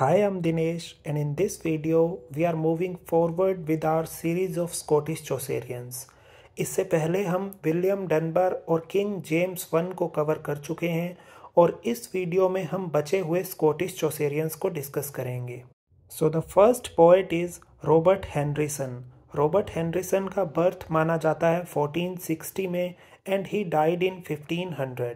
Hi, I'm Dinesh and in this video we are moving forward with our series of Scottish Chaucerians. इससे पहले हम William Dunbar और king James one को cover कर चुके हैं और इस वीडियो में हम बचे हुए स्कॉटिश चौसेरियंस को डिस्कस करेंगे so the first poet is Robert Henryson Robert Henryson का बर्थ माना जाता है 1460 में and he died in 1500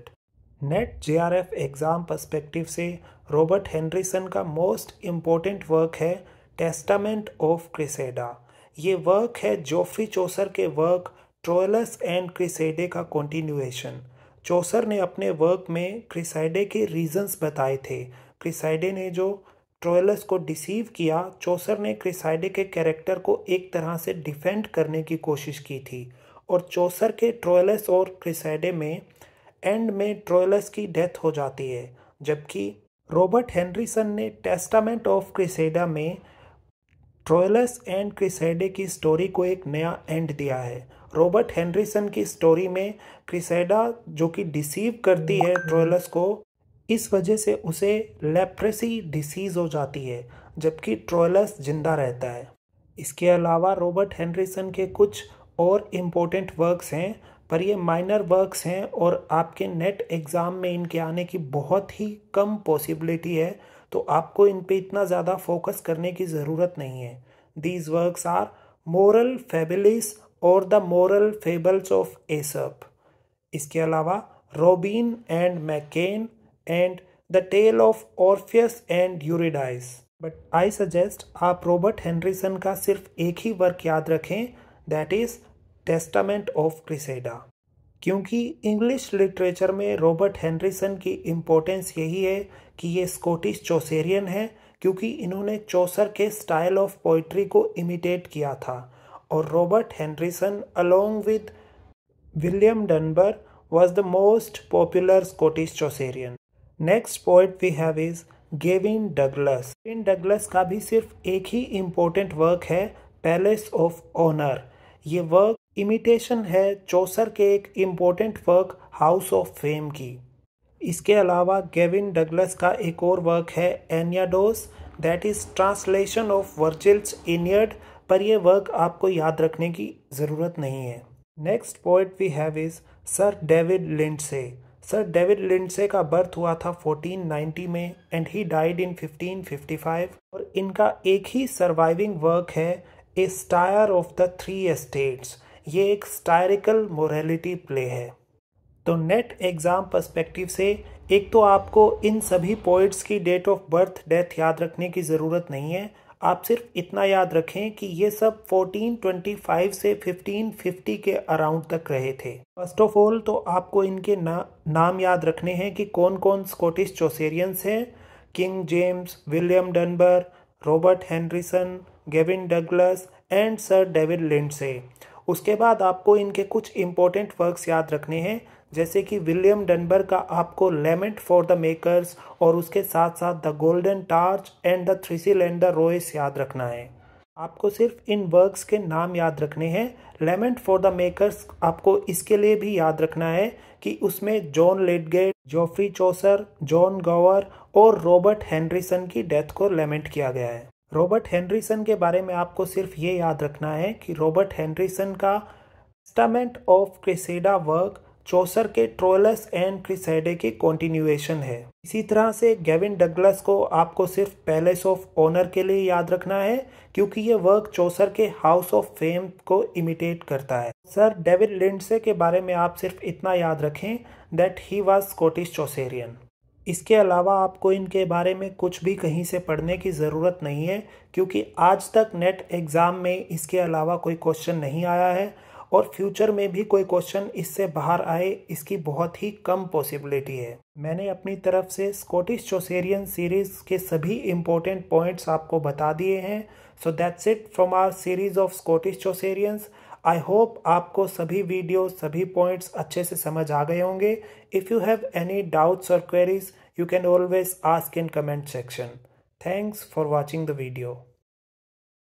NET JRF exam perspective से रॉबर्ट हेनरीसन का मोस्ट इम्पोर्टेंट वर्क है टेस्टामेंट ऑफ क्रिसेडा ये वर्क है जोफ्री चोसर के वर्क ट्रोयलस एंड क्रिसेडे का कॉन्टिन्यूएशन चोसर ने अपने वर्क में क्रिसाइडे के रीजंस बताए थे क्रिसाइडे ने जो ट्रोयलस को डिसीव किया चोसर ने क्रिसाइडे के कैरेक्टर को एक तरह से डिफेंड करने की कोशिश की थी और चोसर के ट्रोयलस और क्रिसाइडे में एंड में ट्रोयलस की डेथ हो जाती है जबकि रॉबर्ट हेनरीसन ने टेस्टामेंट ऑफ क्रिसेडा में ट्रोयलस एंड क्रिसेडे की स्टोरी को एक नया एंड दिया है रॉबर्ट हेनरीसन की स्टोरी में क्रिसेडा जो कि डिसीव करती है ट्रोयलस को इस वजह से उसे लेप्रेसी डिसीज़ हो जाती है जबकि ट्रोयलस जिंदा रहता है इसके अलावा रॉबर्ट हेनरीसन के कुछ और इम्पोर्टेंट वर्क्स हैं पर ये माइनर वर्क्स हैं और आपके नेट एग्ज़ाम में इनके आने की बहुत ही कम पॉसिबिलिटी है तो आपको इन पर इतना ज़्यादा फोकस करने की ज़रूरत नहीं है these works are moral fables और the moral fables of Aesop इसके अलावा Robin and Makyne and the tale of Orpheus and Eurydice but I suggest आप रॉबर्ट हेनरीसन का सिर्फ एक ही वर्क याद रखें that is Testament of Cresseid क्योंकि इंग्लिश लिटरेचर में रॉबर्ट हेनरीसन की इम्पोर्टेंस यही है कि ये स्कॉटिश चौसेरियन है क्योंकि इन्होंने चौसर के स्टाइल ऑफ पोइट्री को इमिटेट किया था और Robert Henryson along with William Dunbar was the most popular Scottish Chaucerian next poet we have is Gavin Douglas Gavin Douglas का भी सिर्फ एक ही इम्पोर्टेंट वर्क है पैलेस ऑफ ऑनर ये वर्क इमिटेशन है चौसर के एक important work house of fame की इसके अलावा गेविन डगलस का एक और वर्क है Eneados that is translation of Virgil's Aeneid पर यह वर्क आपको याद रखने की ज़रूरत नहीं है next poet we have is sir David Lyndsay sir David Lyndsay का बर्थ हुआ था 1490 में एंड ही डाइड इन 1555 और इनका एक ही सर्वाइविंग वर्क है a satire of the three estates ये एक स्टायरिकल मोरलिटी प्ले है तो नेट एग्ज़ाम पर्सपेक्टिव से एक तो आपको इन सभी पोइट्स की डेट ऑफ बर्थ डेथ याद रखने की ज़रूरत नहीं है आप सिर्फ इतना याद रखें कि ये सब 1425 से 1550 के अराउंड तक रहे थे फर्स्ट ऑफ ऑल तो आपको इनके ना नाम याद रखने हैं कि कौन कौन स्कॉटिश चौसेरियंस हैं king James William Dunbar Robert Henryson Gavin Douglas and sir David Lyndsay उसके बाद आपको इनके कुछ इम्पोर्टेंट वर्क्स याद रखने हैं जैसे कि विलियम डनबर का आपको लेमेंट फॉर द मेकर्स और उसके साथ साथ the golden targe and the thistle and the rose याद रखना है आपको सिर्फ इन वर्क्स के नाम याद रखने हैं लेमेंट फॉर द मेकर्स आपको इसके लिए भी याद रखना है कि उसमें John Lydgate Geoffrey Chaucer John Gower और रॉबर्ट हैंनरीसन की डेथ को लेमेंट किया गया है रॉबर्ट हेनरीसन के बारे में आपको सिर्फ ये याद रखना है कि रॉबर्ट हेनरीसन का स्टमेंट ऑफ क्रिसेडा वर्क चौसर के ट्रोलस एंड क्रिसेडे की कॉन्टिन्यूएशन है इसी तरह से गेविन डगलस को आपको सिर्फ पैलेस ऑफ ऑनर के लिए याद रखना है क्योंकि ये वर्क चौसर के हाउस ऑफ फेम को इमिटेट करता है सर डेविड लिंडसे के बारे में आप सिर्फ इतना याद रखें that he was Scottish Chaucerian इसके अलावा आपको इनके बारे में कुछ भी कहीं से पढ़ने की ज़रूरत नहीं है क्योंकि आज तक नेट एग्ज़ाम में इसके अलावा कोई क्वेश्चन नहीं आया है और फ्यूचर में भी कोई क्वेश्चन इससे बाहर आए इसकी बहुत ही कम पॉसिबिलिटी है मैंने अपनी तरफ से स्कॉटिश चोसेरियन सीरीज़ के सभी इम्पोर्टेंट पॉइंट्स आपको बता दिए हैं so that's it from our series of Scottish Chaucerians I hope आपको सभी वीडियो सभी पॉइंट्स अच्छे से समझ आ गए होंगे if you have any doubts और queries you can always ask in comment section thanks for watching the video